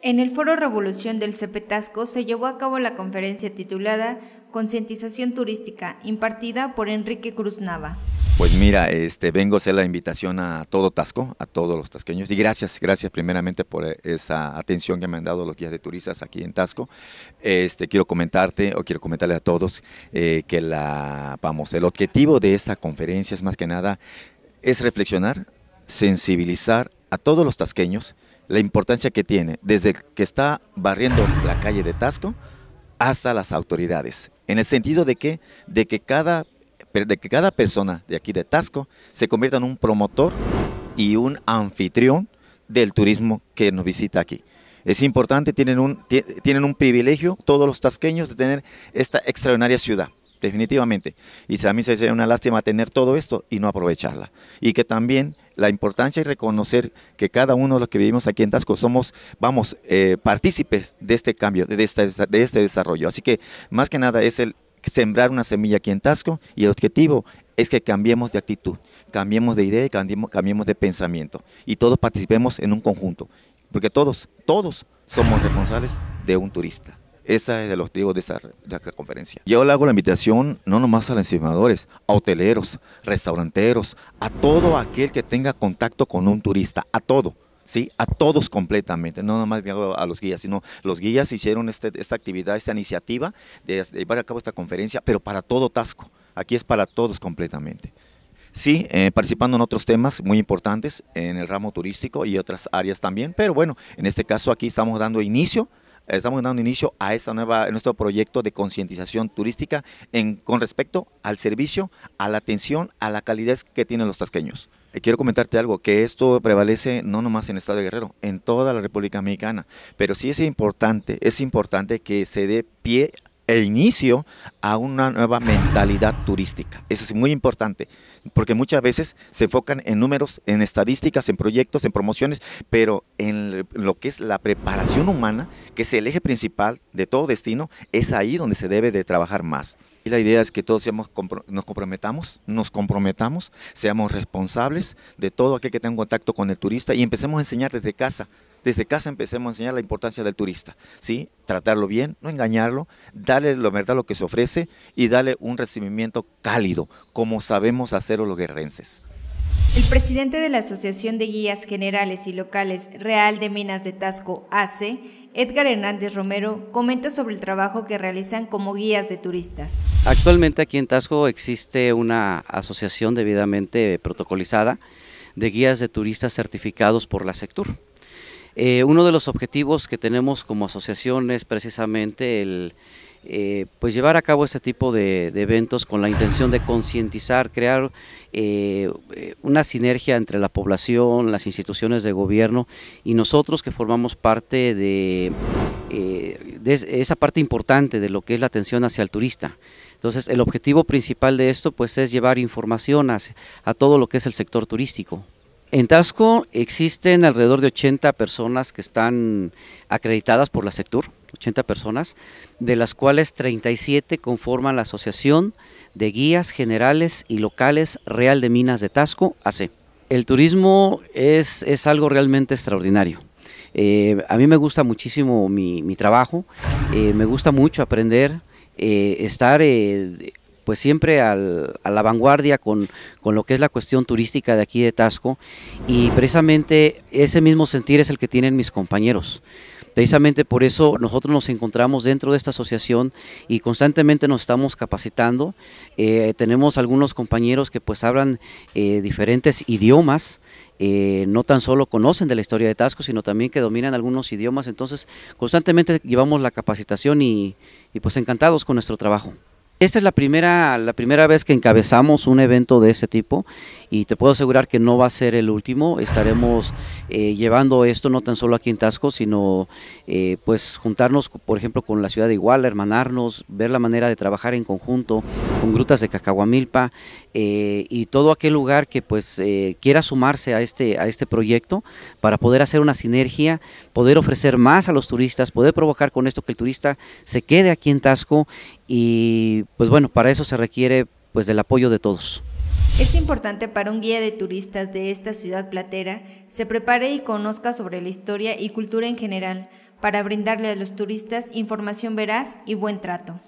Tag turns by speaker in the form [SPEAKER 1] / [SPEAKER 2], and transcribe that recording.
[SPEAKER 1] En el Foro Revolución del Cepetasco se llevó a cabo la conferencia titulada Concientización Turística, impartida por Enrique Cruz Nava.
[SPEAKER 2] Pues mira, este, vengo a hacer la invitación a todo Tasco, a todos los tasqueños, y gracias, gracias primeramente por esa atención que me han dado los guías de turistas aquí en Tasco. Este, quiero comentarte, o quiero comentarle a todos, eh, que la, vamos, el objetivo de esta conferencia es más que nada, es reflexionar, sensibilizar a todos los tasqueños, la importancia que tiene, desde que está barriendo la calle de Tasco hasta las autoridades, en el sentido de que, de que, cada, que cada persona de aquí de Tasco se convierta en un promotor y un anfitrión del turismo que nos visita aquí. Es importante, tienen un, tienen un privilegio todos los tasqueños de tener esta extraordinaria ciudad definitivamente. Y a mí sería una lástima tener todo esto y no aprovecharla. Y que también la importancia es reconocer que cada uno de los que vivimos aquí en Tasco somos, vamos, eh, partícipes de este cambio, este de este, desarrollo. Así que más que nada es el sembrar una semilla aquí en Tasco y el objetivo es que cambiemos de actitud, cambiemos de idea y cambiemos, cambiemos de pensamiento y todos participemos en un conjunto, porque todos, todos somos responsables de un turista. Ese es el objetivo de esta, conferencia. Yo le hago la invitación no nomás a los encimadores, a hoteleros, restauranteros, a todo aquel que tenga contacto con un turista, a todo. ¿sí? A todos completamente, no nomás a los guías, sino los guías hicieron este, esta actividad, esta iniciativa de, llevar a cabo esta conferencia, pero para todo Tasco, aquí es para todos completamente. Sí, eh, participando en otros temas muy importantes en el ramo turístico y otras áreas también, pero bueno, en este caso aquí estamos dando inicio estamos dando inicio a esta nueva, nuestro proyecto de concientización turística con respecto al servicio, a la atención, a la calidad que tienen los tasqueños. Eh, quiero comentarte algo, que esto prevalece no nomás en el estado de Guerrero, en toda la República Mexicana, pero sí es importante, es importante que se dé pie el inicio a una nueva mentalidad turística. Eso es muy importante, porque muchas veces se enfocan en números, en estadísticas, en proyectos, en promociones, pero en lo que es la preparación humana, que es el eje principal de todo destino, es ahí donde se debe de trabajar más. Y la idea es que todos seamos, nos comprometamos, nos comprometamos, seamos responsables de todo aquel que tenga contacto con el turista y empecemos a enseñar desde casa desde casa empecemos a enseñar la importancia del turista, ¿sí? Tratarlo bien, no engañarlo, darle la verdad lo que se ofrece y darle un recibimiento cálido, como sabemos hacer los guerrenses.
[SPEAKER 1] El presidente de la Asociación de Guías Generales y Locales Real de Minas de Tasco, ACE, Edgar Hernández Romero, comenta sobre el trabajo que realizan como guías de turistas.
[SPEAKER 3] Actualmente aquí en Tasco existe una asociación debidamente protocolizada de guías de turistas certificados por la sector. Eh, uno de los objetivos que tenemos como asociación es precisamente el eh, pues llevar a cabo este tipo de, eventos con la intención de concientizar, crear eh, una sinergia entre la población, las instituciones de gobierno y nosotros que formamos parte de, esa parte importante de lo que es la atención hacia el turista. Entonces el objetivo principal de esto pues es llevar información a todo lo que es el sector turístico. En Tasco existen alrededor de 80 personas que están acreditadas por la sector, 80 personas, de las cuales 37 conforman la Asociación de Guías Generales y Locales Real de Minas de Tasco, AC. El turismo es, algo realmente extraordinario. Eh, a mí me gusta muchísimo mi, trabajo, eh, me gusta mucho aprender, eh, estar pues siempre a la vanguardia con, lo que es la cuestión turística de aquí de Tasco y precisamente ese mismo sentir es el que tienen mis compañeros. Precisamente por eso nosotros nos encontramos dentro de esta asociación y constantemente nos estamos capacitando. Eh, tenemos algunos compañeros que pues hablan eh, diferentes idiomas, eh, no tan solo conocen de la historia de Tasco, sino también que dominan algunos idiomas. Entonces constantemente llevamos la capacitación y, y pues encantados con nuestro trabajo. Esta es la primera, la primera vez que encabezamos un evento de este tipo y te puedo asegurar que no va a ser el último. Estaremos eh, llevando esto no tan solo aquí en Tasco, sino eh, pues juntarnos, por ejemplo, con la ciudad de Iguala, hermanarnos, ver la manera de trabajar en conjunto con Grutas de Cacahuamilpa eh, y todo aquel lugar que pues quiera sumarse a este, a este proyecto para poder hacer una sinergia, poder ofrecer más a los turistas, poder provocar con esto que el turista se quede aquí en Tasco y pues bueno, para eso se requiere pues del apoyo de todos.
[SPEAKER 1] Es importante para un guía de turistas de esta ciudad platera se prepare y conozca sobre la historia y cultura en general para brindarle a los turistas información veraz y buen trato.